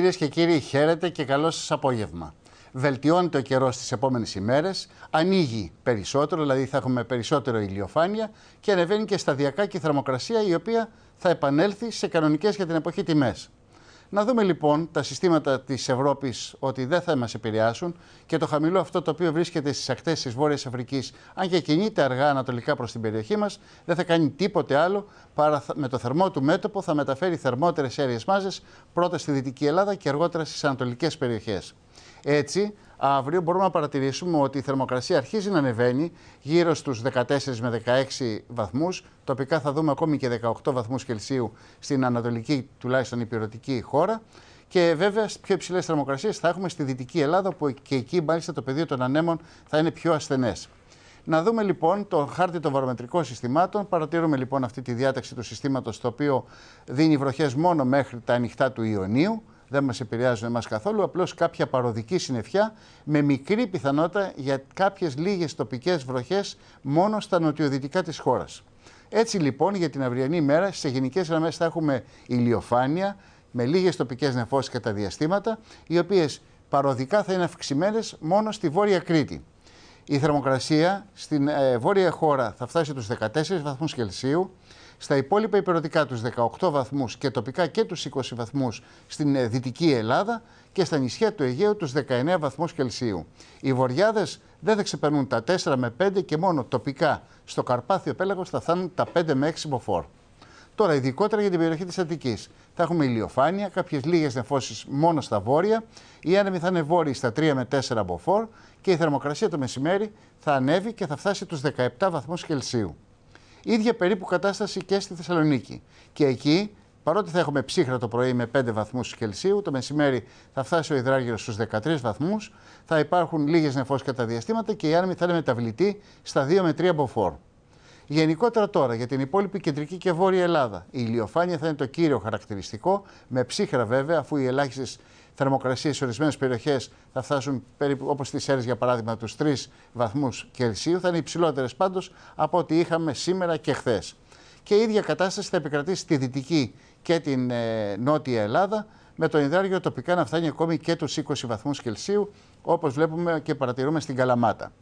Κυρίες και κύριοι, χαίρετε και καλό σας απόγευμα. Βελτιώνεται ο καιρός στις επόμενες ημέρες, ανοίγει περισσότερο, δηλαδή θα έχουμε περισσότερο ηλιοφάνεια και ανεβαίνει και σταδιακά και η θερμοκρασία η οποία θα επανέλθει σε κανονικές για την εποχή τιμές. Να δούμε λοιπόν τα συστήματα της Ευρώπης ότι δεν θα μας επηρεάσουν και το χαμηλό αυτό το οποίο βρίσκεται στις ακτές της Βόρειας Αφρικής, αν και κινείται αργά ανατολικά προς την περιοχή μας, δεν θα κάνει τίποτε άλλο παρά με το θερμό του μέτωπο θα μεταφέρει θερμότερες αέριες μάζες πρώτα στη Δυτική Ελλάδα και αργότερα στις ανατολικές περιοχές. Έτσι, αύριο μπορούμε να παρατηρήσουμε ότι η θερμοκρασία αρχίζει να ανεβαίνει γύρω στους 14 με 16 βαθμούς. Τοπικά θα δούμε ακόμη και 18 βαθμούς Κελσίου στην ανατολική τουλάχιστον υπηρετική χώρα. Και βέβαια πιο υψηλές θερμοκρασίες θα έχουμε στη Δυτική Ελλάδα, που και εκεί μάλιστα το πεδίο των ανέμων θα είναι πιο ασθενές. Να δούμε λοιπόν το χάρτη των βαρομετρικών συστημάτων. Παρατηρούμε λοιπόν αυτή τη διάταξη του συστήματος, το οποίο δίνει βροχές μόνο μέχρι τα ανοιχτά του Ιωνίου δεν μας επηρεάζουν εμάς καθόλου, απλώς κάποια παροδική συννεφιά με μικρή πιθανότητα για κάποιες λίγες τοπικές βροχές μόνο στα νοτιοδυτικά της χώρας. Έτσι λοιπόν για την αυριανή μέρα σε γενικές γραμμές θα έχουμε ηλιοφάνεια με λίγες τοπικές νεφώσεις κατά διαστήματα, οι οποίες παροδικά θα είναι αυξημένες μόνο στη Βόρεια Κρήτη. Η θερμοκρασία στην ε, βόρεια χώρα θα φτάσει τους 14 βαθμούς Κελσίου, στα υπόλοιπα υπερωτικά τους 18 βαθμούς και τοπικά και τους 20 βαθμούς στην ε, Δυτική Ελλάδα και στα νησιά του Αιγαίου τους 19 βαθμούς Κελσίου. Οι βορειάδες δεν θα ξεπερνούν τα 4 με 5 και μόνο τοπικά στο Καρπάθιο Πέλαγος θα φτάνουν τα 5 με 6 μποφόρ. Τώρα, ειδικότερα για την περιοχή της Αττικής. Θα έχουμε ηλιοφάνεια, κάποιες λίγες νεφώσεις μόνο στα βόρεια. Η άνεμη θα είναι βόρειοι στα 3 με 4 μποφόρ και η θερμοκρασία το μεσημέρι θα ανέβει και θα φτάσει τους 17 βαθμούς Κελσίου ίδια περίπου κατάσταση και στη Θεσσαλονίκη. Και εκεί, παρότι θα έχουμε ψύχρα το πρωί με 5 βαθμούς Κελσίου, το μεσημέρι θα φτάσει ο υδράργυρος στους 13 βαθμούς, θα υπάρχουν λίγες νεφώσεις κατά διαστήματα και η άνεμη θα είναι μεταβλητή στα 2 με 3 μποφόρ. Γενικότερα τώρα για την υπόλοιπη κεντρική και βόρεια Ελλάδα. Η ηλιοφάνεια θα είναι το κύριο χαρακτηριστικό, με ψύχρα βέβαια, αφού οι ελάχιστες θερμοκρασίες σε ορισμένες περιοχές θα φτάσουν περίπου όπως στις Σέρες για παράδειγμα τους 3 βαθμούς Κελσίου. Θα είναι υψηλότερες πάντως από ό,τι είχαμε σήμερα και χθες. Και η ίδια κατάσταση θα επικρατήσει στη δυτική και την ε, νότια Ελλάδα, με το Ινδράργιο τοπικά να φτάνει ακόμη και τους 20 βαθμούς Κελσίου, όπως βλέπουμε και παρατηρούμε στην Καλαμάτα.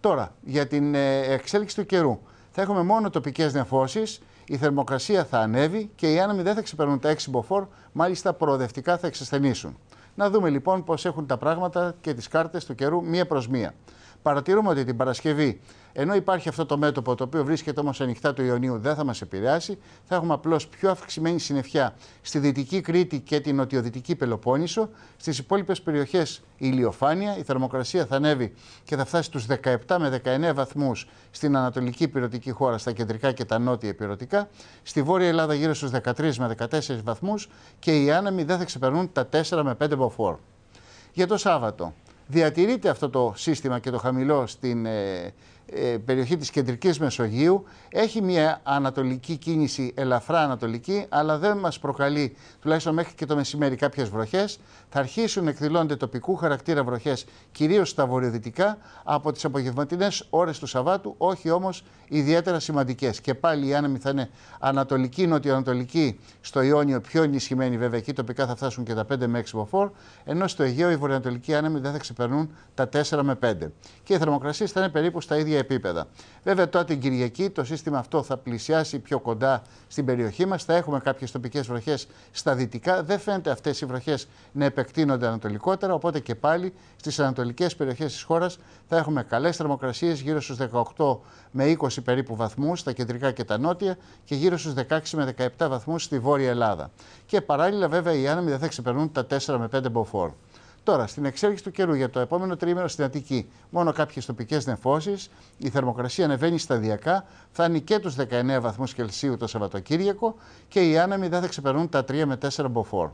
Τώρα, για την ε, εξέλιξη του καιρού. Θα έχουμε μόνο τοπικές νεφώσει, η θερμοκρασία θα ανέβει και οι άνεμοι δεν θα ξεπερνούν τα 6 μποφόρ, μάλιστα προοδευτικά θα εξασθενήσουν. Να δούμε λοιπόν πώς έχουν τα πράγματα και τις κάρτες του καιρού μία προς μία παρατηρούμε ότι την Παρασκευή, ενώ υπάρχει αυτό το μέτωπο το οποίο βρίσκεται όμως ανοιχτά του Ιωνίου, δεν θα μας επηρεάσει. Θα έχουμε απλώς πιο αυξημένη συννεφιά στη δυτική Κρήτη και την νοτιοδυτική Πελοπόννησο. Στις υπόλοιπες περιοχές ηλιοφάνεια, η θερμοκρασία θα ανέβει και θα φτάσει στους 17 με 19 βαθμούς στην ανατολική πυρωτική χώρα, στα κεντρικά και τα νότια πυρωτικά. Στη βόρεια Ελλάδα γύρω στους 13 με 14 βαθμούς και οι άνεμοι δεν θα ξεπερνούν τα 4 με 5 μποφόρ. Για το Σάββατο διατηρείται αυτό το σύστημα και το χαμηλό στην ε, ε, περιοχή της κεντρικής Μεσογείου έχει μια ανατολική κίνηση, ελαφρά ανατολική, αλλά δεν μας προκαλεί τουλάχιστον μέχρι και το μεσημέρι κάποιες βροχές. Θα αρχίσουν να εκδηλώνεται τοπικού χαρακτήρα βροχές κυρίως στα βορειοδυτικά από τις απογευματινές ώρες του Σαββάτου, όχι όμως ιδιαίτερα σημαντικές. Και πάλι οι άνεμοι θα είναι ανατολική, νοτιοανατολική στο Ιόνιο, πιο ενισχυμένοι βέβαια εκεί τοπικά θα φτάσουν και τα 5 με 6 μποφόρ, ενώ στο Αιγαίο οι βορειοανατολικοί άνεμοι δεν θα ξεπερνούν τα 4 με 5. Και οι θερμοκρασίες θα είναι περίπου στα ίδια επίπεδα. Βέβαια, τώρα την Κυριακή το σύστημα αυτό θα πλησιάσει πιο κοντά στην περιοχή μας. Θα έχουμε κάποιες τοπικές βροχές στα δυτικά. Δεν φαίνεται αυτές οι βροχές να επεκτείνονται ανατολικότερα. Οπότε και πάλι στις ανατολικές περιοχές της χώρας θα έχουμε καλές θερμοκρασίες γύρω στους 18 με 20 περίπου βαθμούς στα κεντρικά και τα νότια και γύρω στους 16 με 17 βαθμούς στη βόρεια Ελλάδα. Και παράλληλα, βέβαια, οι άνεμοι δεν θα ξεπερνούν τα 4 με 5 μποφόρ. Τώρα, στην εξέλιξη του καιρού για το επόμενο τρίμηνο στην Αττική, μόνο κάποιες τοπικές νεφώσεις, η θερμοκρασία ανεβαίνει σταδιακά, φτάνει και τους 19 βαθμούς Κελσίου το Σαββατοκύριακο και οι άνεμοι δεν θα ξεπερνούν τα 3 με 4 μποφόρ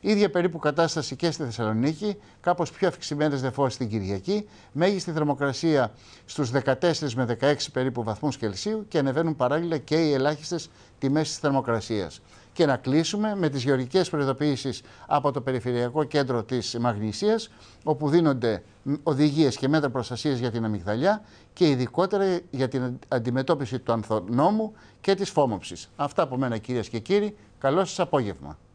ίδια περίπου κατάσταση και στη Θεσσαλονίκη, κάπως πιο αυξημένες δεφόρε την Κυριακή, μέγιστη θερμοκρασία στους 14 με 16 περίπου βαθμούς Κελσίου και ανεβαίνουν παράλληλα και οι ελάχιστες τιμές της θερμοκρασίας. Και να κλείσουμε με τις γεωργικές προειδοποιήσει από το Περιφερειακό Κέντρο της Μαγνησίας, όπου δίνονται οδηγίες και μέτρα προστασίας για την αμυγδαλιά και ειδικότερα για την αντιμετώπιση του ανθονόμου και της φόμοψης. Αυτά από μένα, κυρίες και κύριοι. Καλό σας απόγευμα.